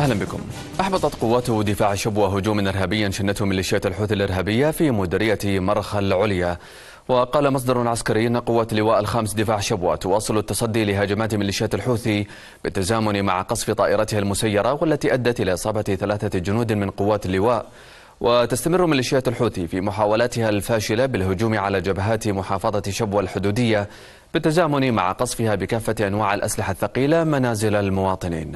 أهلا بكم أحبطت قوات دفاع شبوة هجوم إرهابيا شنته ميليشيات الحوثي الإرهابية في مديرية مرخى العليا وقال مصدر عسكري أن قوات اللواء الخامس دفاع شبوة تواصل التصدي لهجمات ميليشيات الحوثي بالتزامن مع قصف طائرتها المسيرة والتي أدت إلى إصابة ثلاثة جنود من قوات اللواء وتستمر ميليشيات الحوثي في محاولاتها الفاشلة بالهجوم على جبهات محافظة شبوة الحدودية بالتزامن مع قصفها بكافة أنواع الأسلحة الثقيلة منازل المواطنين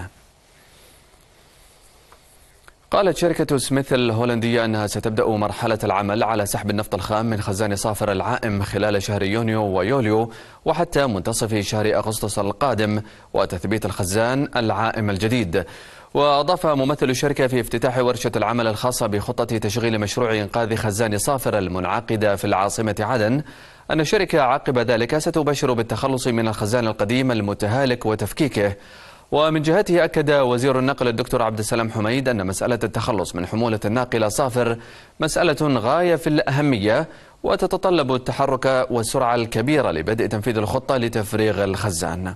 قالت شركة سميث الهولندية أنها ستبدأ مرحلة العمل على سحب النفط الخام من خزان صافر العائم خلال شهر يونيو ويوليو وحتى منتصف شهر أغسطس القادم وتثبيت الخزان العائم الجديد وأضاف ممثل الشركة في افتتاح ورشة العمل الخاصة بخطة تشغيل مشروع إنقاذ خزان صافر المنعقدة في العاصمة عدن أن الشركة عقب ذلك ستبشر بالتخلص من الخزان القديم المتهالك وتفكيكه ومن جهته أكد وزير النقل الدكتور عبد السلام حميد أن مسألة التخلص من حمولة الناقلة صافر مسألة غاية في الأهمية وتتطلب التحرك والسرعة الكبيرة لبدء تنفيذ الخطة لتفريغ الخزان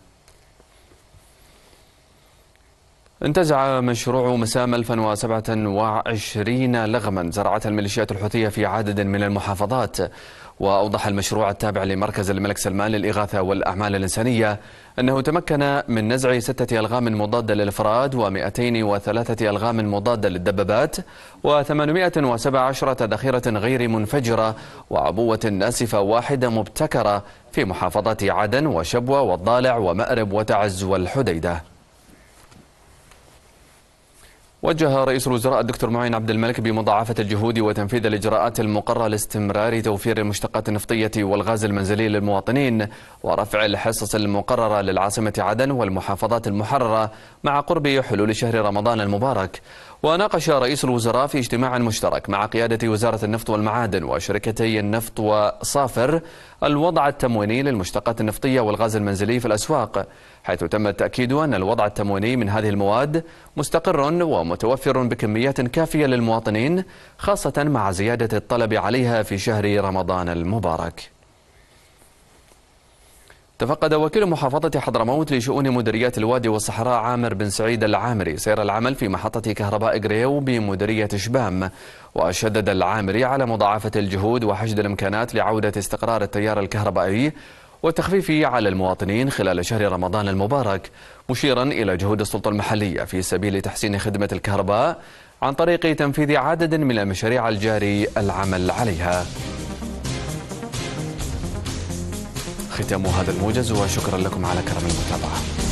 انتزع مشروع مسام 1027 لغما زرعتها الميليشيات الحوثية في عدد من المحافظات وأوضح المشروع التابع لمركز الملك سلمان للإغاثة والأعمال الإنسانية أنه تمكن من نزع ستة ألغام مضادة للأفراد و203 ألغام مضادة للدبابات و817 ذخيرة غير منفجرة وعبوة ناسفة واحدة مبتكرة في محافظات عدن وشبوة والضالع ومأرب وتعز والحديدة وجه رئيس الوزراء الدكتور معين عبد الملك بمضاعفة الجهود وتنفيذ الإجراءات المقرة لاستمرار توفير المشتقات النفطية والغاز المنزلي للمواطنين ورفع الحصص المقررة للعاصمة عدن والمحافظات المحررة مع قرب حلول شهر رمضان المبارك وناقش رئيس الوزراء في اجتماع مشترك مع قيادة وزارة النفط والمعادن وشركتي النفط وصافر الوضع التمويني للمشتقات النفطية والغاز المنزلي في الأسواق حيث تم التأكيد أن الوضع التمويني من هذه المواد مستقر ومتوفر بكميات كافية للمواطنين خاصة مع زيادة الطلب عليها في شهر رمضان المبارك تفقد وكيل محافظة حضرموت لشؤون مديريات الوادي والصحراء عامر بن سعيد العامري سير العمل في محطة كهرباء غريو بمديرية شبام وشدد العامري على مضاعفة الجهود وحشد الإمكانات لعودة استقرار التيار الكهربائي والتخفيف على المواطنين خلال شهر رمضان المبارك مشيرا إلى جهود السلطة المحلية في سبيل تحسين خدمة الكهرباء عن طريق تنفيذ عدد من المشاريع الجاري العمل عليها ختام هذا الموجز وشكرا لكم على كرم المتابعه